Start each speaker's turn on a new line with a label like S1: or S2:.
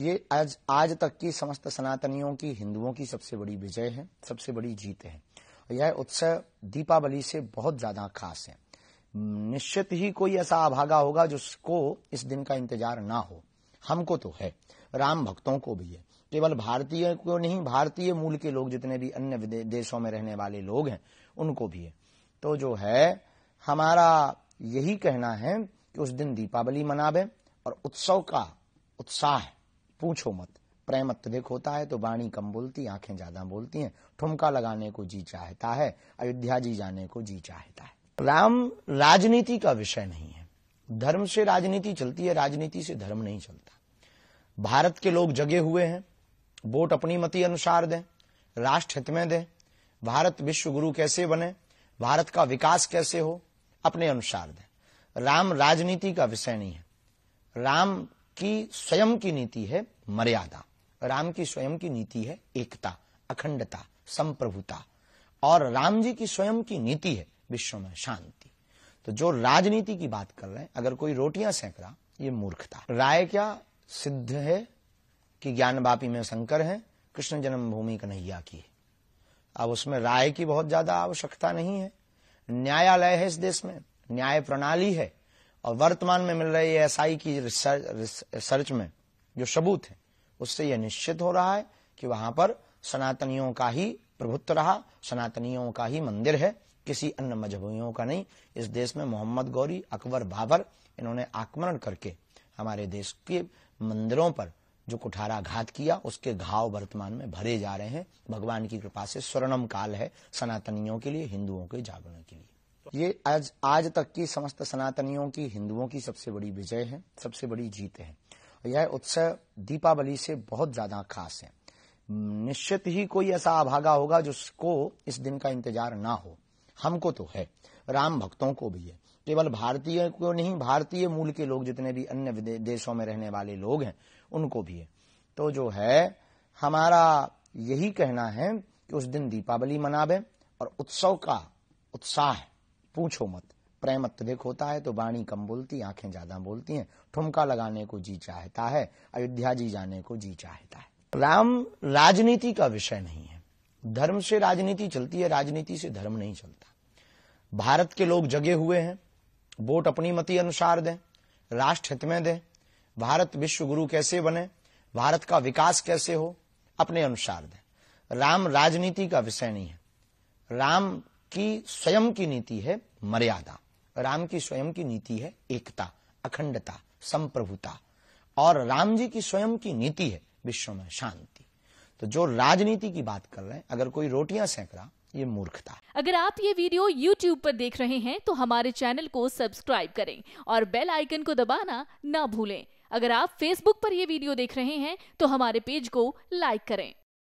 S1: ये आज आज तक की समस्त सनातनियों की हिंदुओं की सबसे बड़ी विजय है सबसे बड़ी जीत है यह उत्सव दीपावली से बहुत ज्यादा खास है निश्चित ही कोई ऐसा आभागा होगा जिसको इस दिन का इंतजार ना हो हमको तो है राम भक्तों को भी है केवल भारतीय को नहीं भारतीय मूल के लोग जितने भी अन्य देशों में रहने वाले लोग हैं उनको भी है तो जो है हमारा यही कहना है कि उस दिन दीपावली मनावे और उत्सव का उत्साह है पूछो मत प्रेम अत्यधिक तो होता है तो वाणी कम बोलती आंखें ज्यादा बोलती हैं ठुमका लगाने को जी चाहता है अयोध्या जी जाने को जी चाहता है राम राजनीति का विषय नहीं है धर्म से राजनीति चलती है राजनीति से धर्म नहीं चलता भारत के लोग जगे हुए हैं वोट अपनी मति अनुसार दें राष्ट्र हित में दें भारत विश्व गुरु कैसे बने भारत का विकास कैसे हो अपने अनुसार दें राम राजनीति का विषय नहीं है राम की स्वयं की नीति है मर्यादा राम की स्वयं की नीति है एकता अखंडता संप्रभुता और राम जी की स्वयं की नीति है विश्व में शांति तो जो राजनीति की बात कर रहे हैं अगर कोई रोटियां सेंक रहा ये मूर्खता राय क्या सिद्ध है कि ज्ञान बापी में शंकर है कृष्ण जन्मभूमि कन्हैया की है अब उसमें राय की बहुत ज्यादा आवश्यकता नहीं है न्यायालय है इस देश में न्याय प्रणाली है और वर्तमान में मिल रही है एसआई की रिसर्च, में जो सबूत है उससे यह निश्चित हो रहा है कि वहां पर सनातनियों का ही प्रभुत्व रहा सनातनियों का ही मंदिर है किसी अन्य मजहबियों का नहीं इस देश में मोहम्मद गौरी अकबर बाबर इन्होंने आक्रमण करके हमारे देश के मंदिरों पर जो कुठाराघात किया उसके घाव वर्तमान में भरे जा रहे हैं भगवान की कृपा से स्वर्णम काल है सनातनियों के लिए हिंदुओं के जागरण के लिए ये आज आज तक की समस्त सनातनियों की हिंदुओं की सबसे बड़ी विजय है सबसे बड़ी जीत है यह उत्सव दीपावली से बहुत ज्यादा खास है निश्चित ही कोई ऐसा अभागा होगा जिसको इस दिन का इंतजार ना हो हमको तो है राम भक्तों को भी है केवल भारतीय को नहीं भारतीय मूल के लोग जितने भी अन्य देशों में रहने वाले लोग हैं उनको भी है तो जो है हमारा यही कहना है कि उस दिन दीपावली मनावे और उत्सव का उत्साह पूछो मत प्रेम अत्यधिक तो होता है तो वाणी कम बोलती आंखें ज्यादा बोलती हैं ठुमका लगाने को जी चाहता है अयोध्या जी जाने को जी चाहता है राम राजनीति का विषय नहीं है धर्म से राजनीति चलती है राजनीति से धर्म नहीं चलता भारत के लोग जगे हुए हैं वोट अपनी मति अनुसार दें राष्ट्र हित में दें भारत विश्व गुरु कैसे बने भारत का विकास कैसे हो अपने अनुसार दें राम राजनीति का विषय नहीं है राम की स्वयं की नीति है मर्यादा राम की स्वयं की नीति है एकता अखंडता संप्रभुता और राम जी की स्वयं की नीति है विश्व में शांति तो जो राजनीति की बात कर रहे हैं अगर कोई रोटियां सेंक रहा ये मूर्खता अगर आप ये वीडियो YouTube पर देख रहे हैं तो हमारे चैनल को सब्सक्राइब करें और बेल आइकन को दबाना ना भूलें अगर आप Facebook पर यह वीडियो देख रहे हैं तो हमारे पेज को लाइक करें